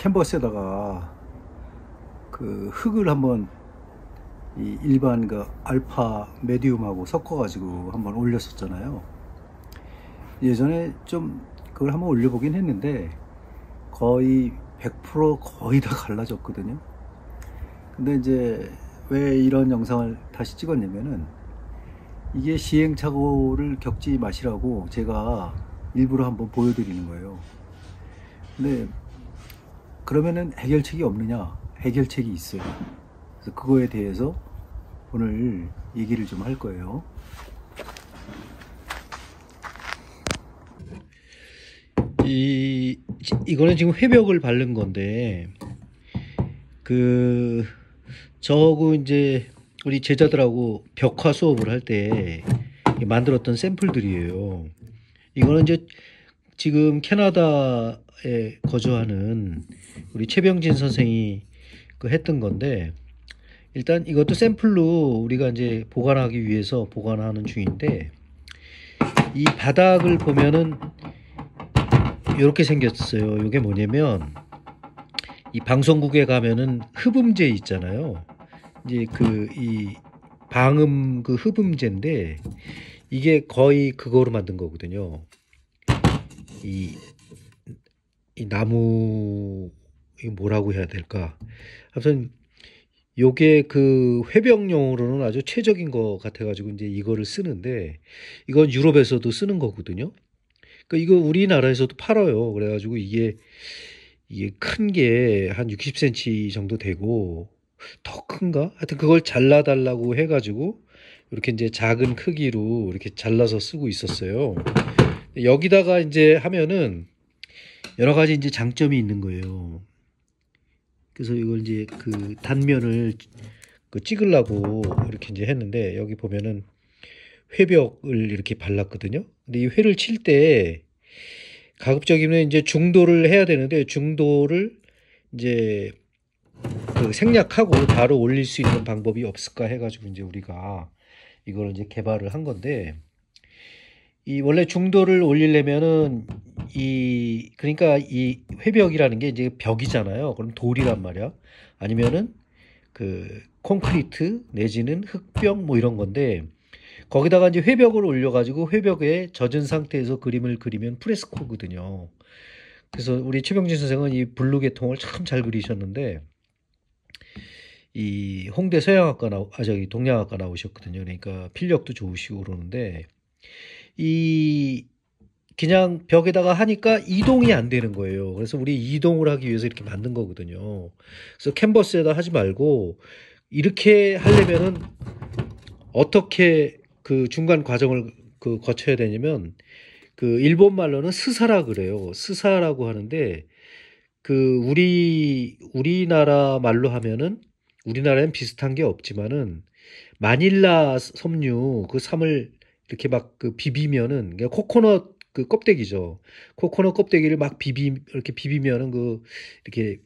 캔버스에다가 그 흙을 한번 이 일반 그 알파 메디움하고 섞어가지고 한번 올렸었잖아요. 예전에 좀 그걸 한번 올려보긴 했는데 거의 100% 거의 다 갈라졌거든요. 근데 이제 왜 이런 영상을 다시 찍었냐면은 이게 시행착오를 겪지 마시라고 제가 일부러 한번 보여드리는 거예요. 근데 그러면은 해결책이 없느냐? 해결책이 있어요. 그래서 그거에 대해서 오늘 얘기를 좀 할 거예요. 이 이거는 지금 회벽을 바른 건데 그 저하고 이제 우리 제자들하고 벽화 수업을 할 때 만들었던 샘플들이에요. 이거는 이제 지금 캐나다에 거주하는 우리 최병진 선생이 그 했던 건데 일단 이것도 샘플로 우리가 이제 보관하기 위해서 보관하는 중인데 이 바닥을 보면은 이렇게 생겼어요. 이게 뭐냐면 이 방송국에 가면은 흡음재 있잖아요. 이제 그 이 방음 그 흡음재인데 이게 거의 그거로 만든 거거든요. 이, 이 나무 뭐라고 해야 될까? 아무튼 요게 그 회병용으로는 아주 최적인 것 같아가지고 이제 이거를 쓰는데 이건 유럽에서도 쓰는 거거든요. 그 이거 우리나라에서도 팔아요. 그래가지고 이게 이게 큰 게 한 60cm 정도 되고 더 큰가? 하여튼 그걸 잘라달라고 해가지고 이렇게 이제 작은 크기로 이렇게 잘라서 쓰고 있었어요. 여기다가 이제 하면은 여러 가지 이제 장점이 있는 거예요. 그래서 이걸 이제 그 단면을 그 찍으려고 이렇게 이제 했는데 여기 보면은 회벽을 이렇게 발랐거든요. 근데 이 회를 칠 때 가급적이면 이제 중도를 해야 되는데 중도를 이제 그 생략하고 바로 올릴 수 있는 방법이 없을까 해가지고 이제 우리가 이걸 이제 개발을 한 건데 이 원래 중도를 올리려면은 이 그러니까 이 회벽이라는 게 이제 벽이잖아요. 그럼 돌이란 말이야. 아니면은 그 콘크리트 내지는 흙벽 뭐 이런 건데 거기다가 이제 회벽을 올려가지고 회벽에 젖은 상태에서 그림을 그리면 프레스코거든요. 그래서 우리 최병진 선생은 이 블루 계통을 참 잘 그리셨는데 이 홍대 서양학과 나아 저기 동양학과 나오셨거든요. 그러니까 필력도 좋으시고 그러는데 이 그냥 벽에다가 하니까 이동이 안 되는 거예요. 그래서 우리 이동을 하기 위해서 이렇게 만든 거거든요. 그래서 캔버스에다 하지 말고 이렇게 하려면은 어떻게 그 중간 과정을 그 거쳐야 되냐면 그 일본 말로는 스사라 그래요. 스사라고 하는데 그 우리 우리나라 말로 하면은 우리나라엔 비슷한 게 없지만은 마닐라 섬유 그 섬을 이렇게 막 그 비비면은 코코넛 그 껍데기죠. 코코넛 껍데기를 막 비비 이렇게 비비면은 그 이렇게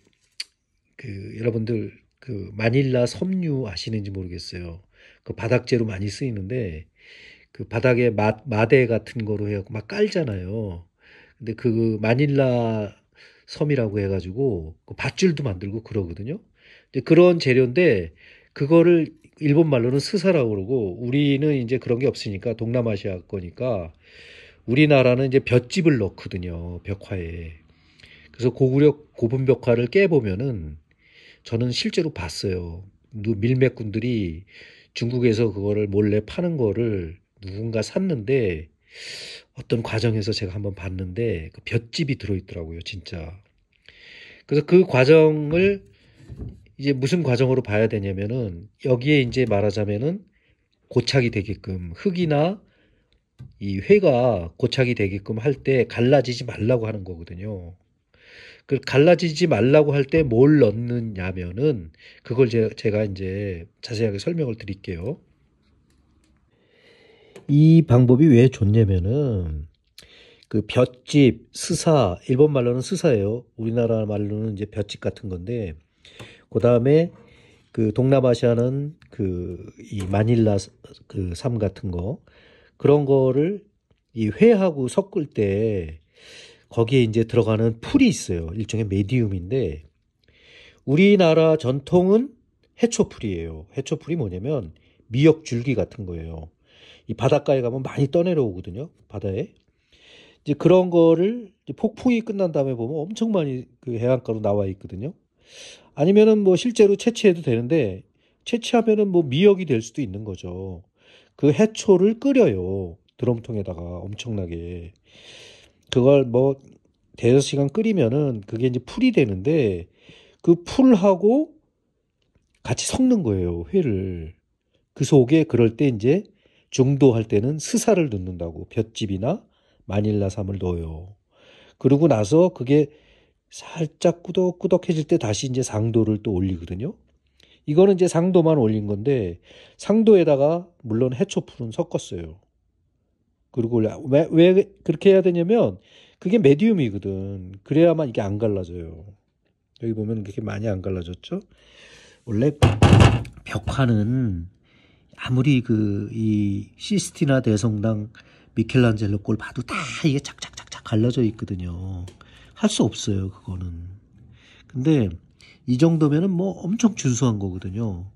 그 여러분들 그 마닐라 섬유 아시는지 모르겠어요. 그 바닥재로 많이 쓰이는데 그 바닥에 마, 마대 같은 거로 해갖고 막 깔잖아요. 근데 그 마닐라 섬이라고 해가지고 그 밧줄도 만들고 그러거든요. 근데 그런 재료인데 그거를 일본 말로는 스사라고 그러고 우리는 이제 그런 게 없으니까 동남아시아 거니까 우리나라는 이제 볏집을 넣거든요. 벽화에. 그래서 고구려 고분 벽화를 깨보면은 저는 실제로 봤어요. 밀매꾼들이 중국에서 그거를 몰래 파는 거를 누군가 샀는데 어떤 과정에서 제가 한번 봤는데 그 볏집이 들어있더라고요, 진짜. 그래서 그 과정을 이제 무슨 과정으로 봐야 되냐면은 여기에 이제 말하자면은 고착이 되게끔 흙이나 이 회가 고착이 되게끔 할 때 갈라지지 말라고 하는 거거든요. 그 갈라지지 말라고 할 때 뭘 넣느냐면은 그걸 제, 가 이제 자세하게 설명을 드릴게요. 이 방법이 왜 좋냐면은 그 볏짚, 스사, 일본 말로는 스사예요. 우리나라 말로는 이제 볏짚 같은 건데 그다음에 그 동남아시아는 그 이 마닐라 그삶 같은 거 그런 거를 이 회하고 섞을 때 거기에 이제 들어가는 풀이 있어요. 일종의 메디움인데 우리나라 전통은 해초풀이에요. 해초풀이 뭐냐면 미역 줄기 같은 거예요. 이 바닷가에 가면 많이 떠내려오거든요. 바다에. 이제 그런 거를 이제 폭풍이 끝난 다음에 보면 엄청 많이 그 해안가로 나와 있거든요. 아니면은 뭐 실제로 채취해도 되는데 채취하면은 뭐 미역이 될 수도 있는 거죠. 그 해초를 끓여요. 드럼통에다가 엄청나게. 그걸 뭐 대여섯 시간 끓이면은 그게 이제 풀이 되는데 그 풀하고 같이 섞는 거예요. 회를. 그 속에 그럴 때 이제 중도할 때는 스사를 넣는다고 볏짚이나 마닐라삼을 넣어요. 그러고 나서 그게 살짝 꾸덕꾸덕해질 때 다시 이제 상도를 또 올리거든요. 이거는 이제 상도만 올린 건데 상도에다가 물론 해초풀은 섞었어요. 그리고 왜, 왜 그렇게 해야 되냐면 그게 메디움이거든. 그래야만 이게 안 갈라져요. 여기 보면 이렇게 많이 안 갈라졌죠? 원래 벽화는 아무리 그 이 시스티나 대성당 미켈란젤로 꼴 봐도 다 이게 착착착착 갈라져 있거든요. 할수 없어요. 그거는. 근데 이 정도면은 뭐 엄청 준수한 거거든요.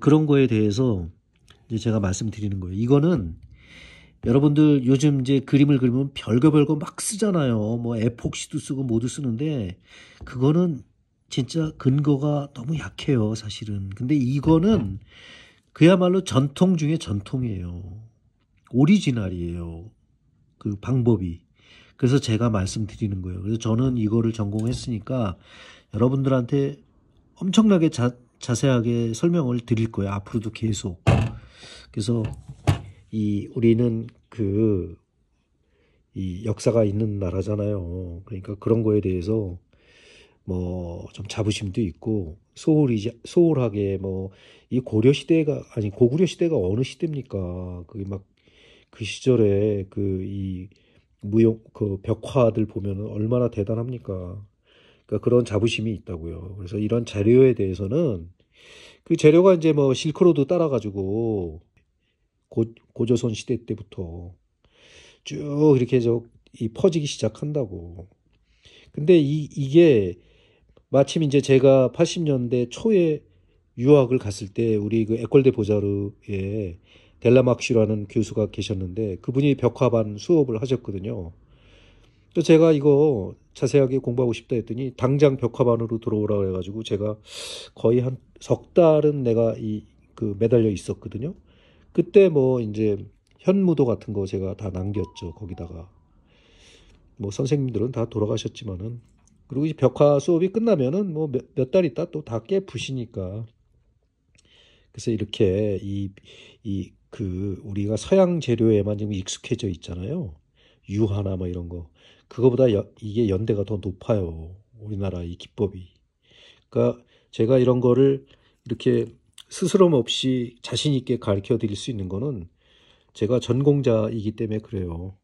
그런 거에 대해서 이제 제가 말씀드리는 거예요. 이거는 여러분들 요즘 이제 그림을 그리면 별거 별거 막 쓰잖아요. 뭐 에폭시도 쓰고 모두 쓰는데 그거는 진짜 근거가 너무 약해요, 사실은. 근데 이거는 그야말로 전통 중에 전통이에요. 오리지널이에요. 그 방법이. 그래서 제가 말씀드리는 거예요. 그래서 저는 이거를 전공했으니까 여러분들한테 엄청나게 자, 자세하게 설명을 드릴 거예요. 앞으로도 계속. 그래서 이 우리는 그 이 역사가 있는 나라잖아요. 그러니까 그런 거에 대해서 뭐 좀 자부심도 있고 소홀이 소홀하게 뭐 이 고려 시대가 아니 고구려 시대가 어느 시대입니까? 그게 막 그 시절에 그이 무용 그 벽화들 보면은 얼마나 대단합니까? 그러니까 그런 자부심이 있다고요. 그래서 이런 재료에 대해서는 그 재료가 이제 뭐 실크로드 따라가지고 고, 고조선 시대 때부터 쭉 이렇게 저 이 퍼지기 시작한다고. 근데 이 이게 마침 이제 제가 80년대 초에 유학을 갔을 때 우리 그 에콜데 보자르의 델라막시라는 교수가 계셨는데 그분이 벽화반 수업을 하셨거든요. 또 제가 이거 자세하게 공부하고 싶다 했더니 당장 벽화반으로 들어오라 그래가지고 제가 거의 한 석 달은 내가 이 그 매달려 있었거든요. 그때 뭐 이제 현무도 같은 거 제가 다 남겼죠. 거기다가 뭐 선생님들은 다 돌아가셨지만은 그리고 이 벽화 수업이 끝나면은 뭐 몇 달 있다 또 다 깨부시니까 그래서 이렇게 이, 이그 우리가 서양 재료에만 지금 익숙해져 있잖아요. 유화나 뭐 이런 거. 그거보다 여, 이게 연대가 더 높아요. 우리나라 이 기법이. 그러니까 제가 이런 거를 이렇게 스스럼 없이 자신 있게 가르쳐 드릴 수 있는 거는 제가 전공자이기 때문에 그래요.